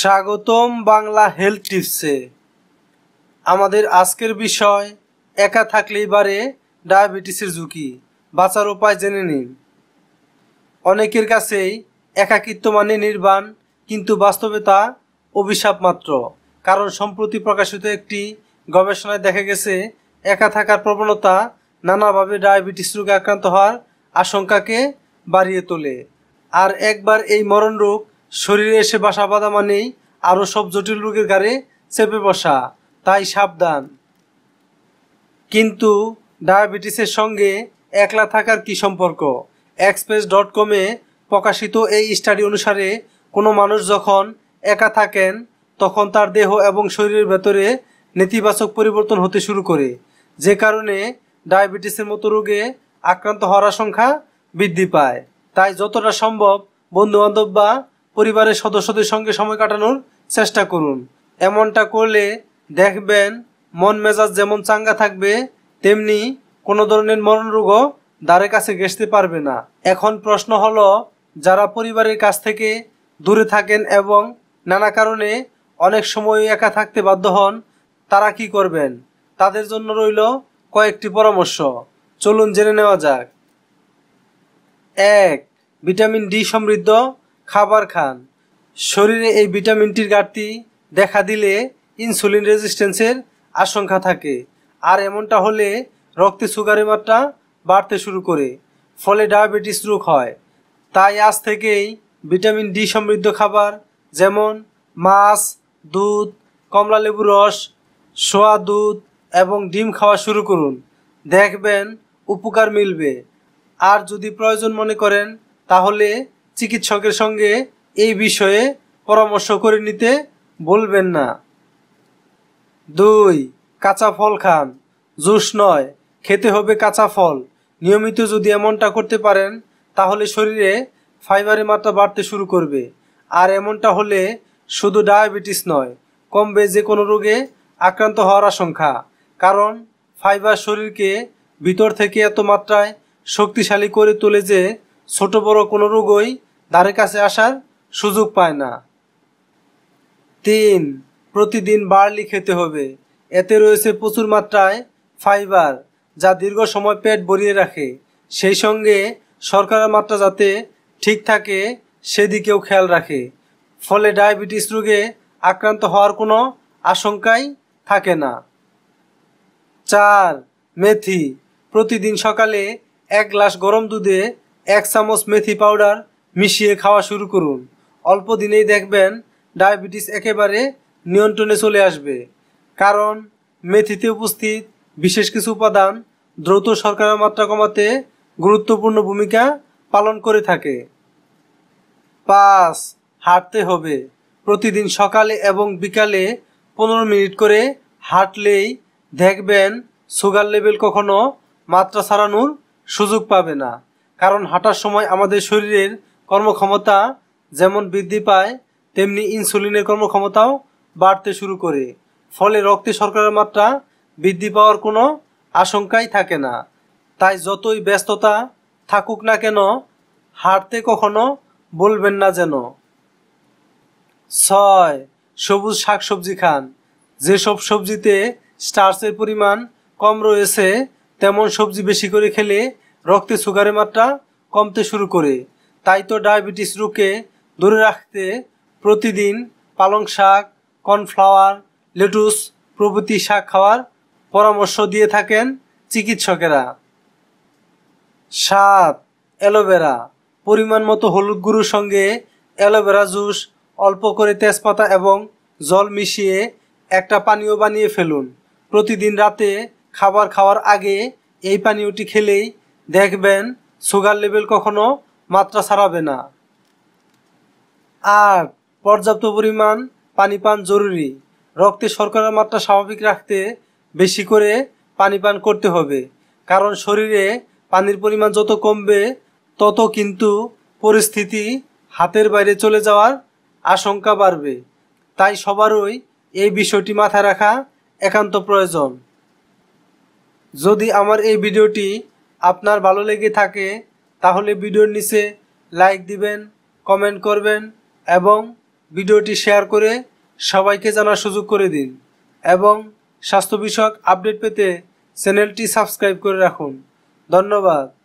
স্বাগতম বাংলা হেলথ টিপসে আমাদের আজকের বিষয় একা থাকলেই বাড়ে ডায়াবেটিসের ঝুঁকি বাঁচার উপায় জেনে নিন অনেকের কাছেই একাকিত্ব মানে নির্বাণ কিন্তু বাস্তবে তা অভিশাপ মাত্র কারণ সম্প্রতি প্রকাশিত একটি গবেষণায় দেখা গেছে একা থাকার প্রবণতা নানাভাবে ডায়াবেটিস রোগে আক্রান্ত হওয়ার আশঙ্কাকে বাড়িয়ে তোলে আর একবার এই মরণ রোগ শরীরে এসে বাসা বাঁধা মানেই আরও সব জটিল রোগের গাড়ে চেপে বসা তাই সাবধান কিন্তু ডায়াবেটিসের সঙ্গে একলা থাকার কি সম্পর্ক এক্সপ্রেস ডট কমে প্রকাশিত এই স্টাডি অনুসারে কোনো মানুষ যখন একা থাকেন তখন তার দেহ এবং শরীরের ভেতরে নেতিবাচক পরিবর্তন হতে শুরু করে যে কারণে ডায়াবেটিসের মতো রোগে আক্রান্ত হওয়ার সংখ্যা বৃদ্ধি পায় তাই যতটা সম্ভব বন্ধুবান্ধব বা পরিবারের সদস্যদের সঙ্গে সময় কাটানোর চেষ্টা করুন এমনটা করলে দেখবেন মন মেজাজ যেমন চাঙ্গা থাকবে তেমনি কোনো ধরনের মনরোগও দ্বারের কাছে গেসতে পারবে না এখন প্রশ্ন হলো যারা পরিবারের কাছ থেকে দূরে থাকেন এবং নানা কারণে অনেক সময় একা থাকতে বাধ্য হন তারা কি করবেন তাদের জন্য রইল কয়েকটি পরামর্শ চলুন জেনে নেওয়া যাক এক ভিটামিন ডি সমৃদ্ধ খাবার খান শরীরে এই ভিটামিনটির ঘাটতি দেখা দিলে ইনসুলিন রেজিস্ট্যান্সের আশঙ্কা থাকে আর এমনটা হলে রক্তে সুগারের মাত্রা বাড়তে শুরু করে ফলে ডায়াবেটিস রোগ হয় তাই আজ থেকেই ভিটামিন ডি সমৃদ্ধ খাবার যেমন মাছ দুধ কমলা লেবু রস সোয়া দুধ এবং ডিম খাওয়া শুরু করুন দেখবেন উপকার মিলবে আর যদি প্রয়োজন মনে করেন তাহলে চিকিৎসকের সঙ্গে এই বিষয়ে পরামর্শ করে নিতে বলবেন না দুই কাঁচা ফল খান জুস নয় খেতে হবে কাঁচা ফল নিয়মিত যদি এমনটা করতে পারেন তাহলে শরীরে ফাইবারের মাত্রা বাড়তে শুরু করবে আর এমনটা হলে শুধু ডায়াবেটিস নয় কমবে যে কোনো রোগে আক্রান্ত হওয়ার আশঙ্কা কারণ ফাইবার শরীরকে ভিতর থেকে এত মাত্রায় শক্তিশালী করে তোলে যে ছোট বড় কোনো রোগই দ্বারের কাছে আসার সুযোগ পায় না তিন প্রতিদিন বার্লি খেতে হবে এতে রয়েছে প্রচুর মাত্রায় ফাইবার যা দীর্ঘ সময় পেট ভরিয়ে রাখে সেই সঙ্গে সরকারের মাত্রা যাতে ঠিক থাকে সেদিকেও খেয়াল রাখে ফলে ডায়াবেটিস রোগে আক্রান্ত হওয়ার কোনো আশঙ্কাই থাকে না চার মেথি প্রতিদিন সকালে এক গ্লাস গরম দুধে এক চামচ মেথি পাউডার মিশিয়ে খাওয়া শুরু করুন অল্প দিনেই দেখবেন ডায়াবেটিস একেবারে নিয়ন্ত্রণে চলে আসবে কারণ মেথিতে উপস্থিত বিশেষ কিছু উপাদান দ্রুত সরকারের মাত্রা কমাতে গুরুত্বপূর্ণ ভূমিকা পালন করে থাকে পাঁচ হাঁটতে হবে প্রতিদিন সকালে এবং বিকালে পনেরো মিনিট করে হাঁটলেই দেখবেন সুগার লেভেল কখনো মাত্রা ছাড়ানোর সুযোগ পাবে না কারণ হাঁটার সময় আমাদের শরীরের কর্মক্ষমতা যেমন বৃদ্ধি পায় তেমনি ইনসুলিনের কর্মক্ষমতাও বাড়তে শুরু করে ফলে রক্তে শর্করার মাত্রা বৃদ্ধি পাওয়ার কোনো আশঙ্কাই থাকে না তাই যতই ব্যস্ততা থাকুক না কেন হাঁটতে কখনো বলবেন না যেন ছয় সবুজ শাকসবজি খান যেসব সবজিতে স্টার্সের পরিমাণ কম রয়েছে তেমন সবজি বেশি করে খেলে রক্তে সুগারের মাত্রা কমতে শুরু করে তাই তো ডায়াবেটিস রোগে দূরে রাখতে প্রতিদিন পালং শাক কর্নফ্লাওয়ার লেটুস প্রভৃতি শাক খাওয়ার পরামর্শ দিয়ে থাকেন চিকিৎসকেরা সাত অ্যালোভেরা পরিমাণ মতো হলুদ গুঁড়োর সঙ্গে অ্যালোভেরা জুস অল্প করে তেজপাতা এবং জল মিশিয়ে একটা পানীয় বানিয়ে ফেলুন প্রতিদিন রাতে খাবার খাওয়ার আগে এই পানীয়টি খেলেই দেখবেন সুগার লেভেল কখনো মাত্রা ছাড়াবে না আর পর্যাপ্ত পরিমাণ পানি পান জরুরি রক্তে শর্করার মাত্রা স্বাভাবিক রাখতে বেশি করে পানি পান করতে হবে কারণ শরীরে পানির পরিমাণ যত কমবে তত কিন্তু পরিস্থিতি হাতের বাইরে চলে যাওয়ার আশঙ্কা বাড়বে তাই সবারই এই বিষয়টি মাথায় রাখা একান্ত প্রয়োজন যদি আমার এই ভিডিওটি আপনার ভালো লেগে থাকে তাহলে ভিডিওর নিচে লাইক দিবেন কমেন্ট করবেন এবং ভিডিওটি শেয়ার করে সবাইকে জানার সুযোগ করে দিন এবং স্বাস্থ্য বিষয়ক আপডেট পেতে চ্যানেলটি সাবস্ক্রাইব করে রাখুন ধন্যবাদ